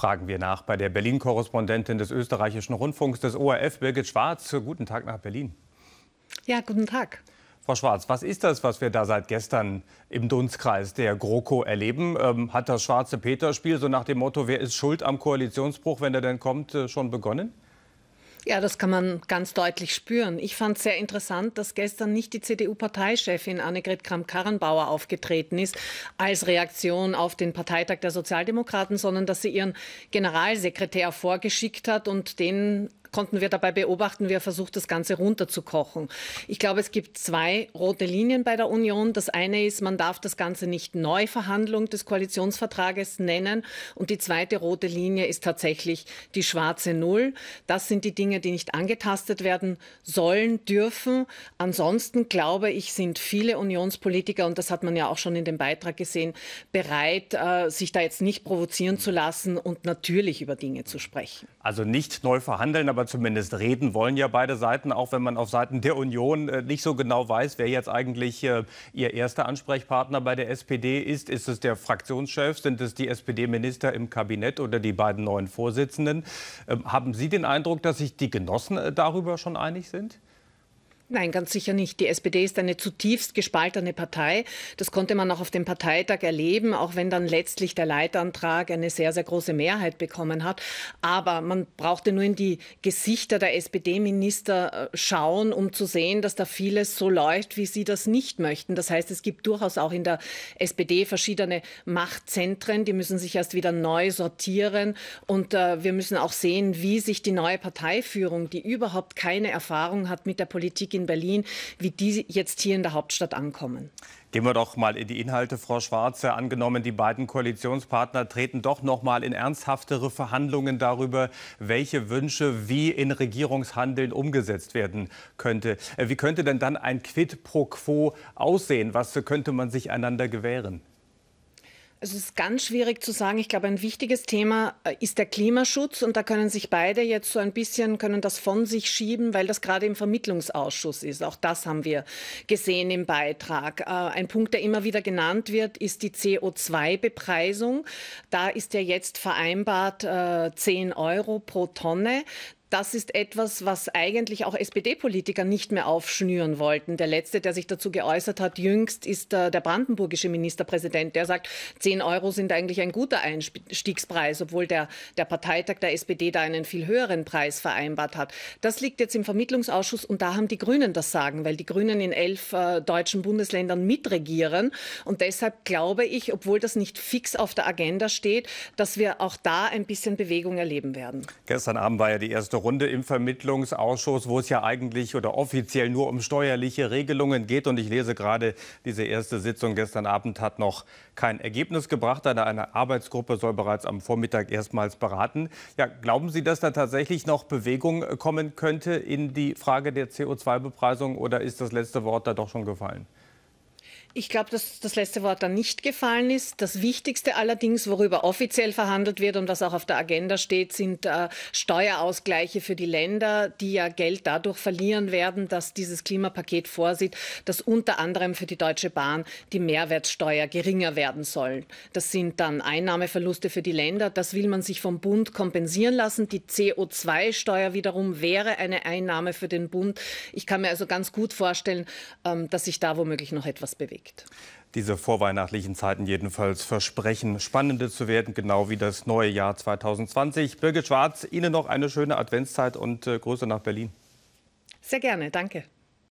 fragen wir nach bei der Berlin-Korrespondentin des österreichischen Rundfunks des ORF, Birgit Schwarz. Guten Tag nach Berlin. Ja, guten Tag. Frau Schwarz, was ist das, was wir da seit gestern im Dunstkreis der GroKo erleben? Ähm, hat das schwarze Peter-Spiel so nach dem Motto, wer ist schuld am Koalitionsbruch, wenn er denn kommt, äh, schon begonnen? Ja, das kann man ganz deutlich spüren. Ich fand es sehr interessant, dass gestern nicht die CDU-Parteichefin Annegret Kramp-Karrenbauer aufgetreten ist als Reaktion auf den Parteitag der Sozialdemokraten, sondern dass sie ihren Generalsekretär vorgeschickt hat und den konnten wir dabei beobachten, wie er versucht, das Ganze runterzukochen. Ich glaube, es gibt zwei rote Linien bei der Union. Das eine ist, man darf das Ganze nicht Neuverhandlung des Koalitionsvertrages nennen. Und die zweite rote Linie ist tatsächlich die schwarze Null. Das sind die Dinge, die nicht angetastet werden sollen, dürfen. Ansonsten glaube ich, sind viele Unionspolitiker, und das hat man ja auch schon in dem Beitrag gesehen, bereit, äh, sich da jetzt nicht provozieren zu lassen und natürlich über Dinge zu sprechen. Also nicht neu verhandeln, aber zumindest reden wollen ja beide Seiten, auch wenn man auf Seiten der Union äh, nicht so genau weiß, wer jetzt eigentlich äh, ihr erster Ansprechpartner bei der SPD ist. Ist es der Fraktionschef? Sind es die SPD-Minister im Kabinett oder die beiden neuen Vorsitzenden? Ähm, haben Sie den Eindruck, dass sich die Genossen äh, darüber schon einig sind? Nein, ganz sicher nicht. Die SPD ist eine zutiefst gespaltene Partei. Das konnte man auch auf dem Parteitag erleben, auch wenn dann letztlich der Leitantrag eine sehr, sehr große Mehrheit bekommen hat. Aber man brauchte nur in die Gesichter der SPD-Minister äh, schauen, um zu sehen, dass da vieles so läuft, wie sie das nicht möchten. Das heißt, es gibt durchaus auch in der SPD verschiedene Machtzentren, die müssen sich erst wieder neu sortieren. Und äh, wir müssen auch sehen, wie sich die neue Parteiführung, die überhaupt keine Erfahrung hat mit der Politik in Berlin, wie die jetzt hier in der Hauptstadt ankommen. Gehen wir doch mal in die Inhalte, Frau Schwarze. Angenommen, die beiden Koalitionspartner treten doch noch mal in ernsthaftere Verhandlungen darüber, welche Wünsche wie in Regierungshandeln umgesetzt werden könnte. Äh, wie könnte denn dann ein Quid pro quo aussehen? Was könnte man sich einander gewähren? Also es ist ganz schwierig zu sagen. Ich glaube, ein wichtiges Thema äh, ist der Klimaschutz und da können sich beide jetzt so ein bisschen können das von sich schieben, weil das gerade im Vermittlungsausschuss ist. Auch das haben wir gesehen im Beitrag. Äh, ein Punkt, der immer wieder genannt wird, ist die CO2-Bepreisung. Da ist ja jetzt vereinbart 10 äh, Euro pro Tonne. Das ist etwas, was eigentlich auch SPD-Politiker nicht mehr aufschnüren wollten. Der letzte, der sich dazu geäußert hat, jüngst, ist der, brandenburgische Ministerpräsident. Der sagt, 10 Euro sind eigentlich ein guter Einstiegspreis, obwohl der, der Parteitag der SPD da einen viel höheren Preis vereinbart hat. Das liegt jetzt im Vermittlungsausschuss und da haben die Grünen das Sagen, weil die Grünen in elf äh, deutschen Bundesländern mitregieren. Und deshalb glaube ich, obwohl das nicht fix auf der Agenda steht, dass wir auch da ein bisschen Bewegung erleben werden. Gestern Abend war ja die erste Runde im Vermittlungsausschuss, wo es ja eigentlich oder offiziell nur um steuerliche Regelungen geht. Und ich lese gerade, diese erste Sitzung gestern Abend hat noch kein Ergebnis gebracht. Eine Arbeitsgruppe soll bereits am Vormittag erstmals beraten. Ja, glauben Sie, dass da tatsächlich noch Bewegung kommen könnte in die Frage der CO2-Bepreisung oder ist das letzte Wort da doch schon gefallen? Ich glaube, dass das letzte Wort dann nicht gefallen ist. Das Wichtigste allerdings, worüber offiziell verhandelt wird und was auch auf der Agenda steht, sind äh, Steuerausgleiche für die Länder, die ja Geld dadurch verlieren werden, dass dieses Klimapaket vorsieht, dass unter anderem für die Deutsche Bahn die Mehrwertsteuer geringer werden soll. Das sind dann Einnahmeverluste für die Länder. Das will man sich vom Bund kompensieren lassen. Die CO2-Steuer wiederum wäre eine Einnahme für den Bund. Ich kann mir also ganz gut vorstellen, ähm, dass sich da womöglich noch etwas bewegt gelegt. Diese vorweihnachtlichen Zeiten jedenfalls versprechen spannende zu werden, genau wie das neue Jahr 2020. Birgit Schwarz, Ihnen noch eine schöne Adventszeit und äh, Grüße nach Berlin. Sehr gerne, danke.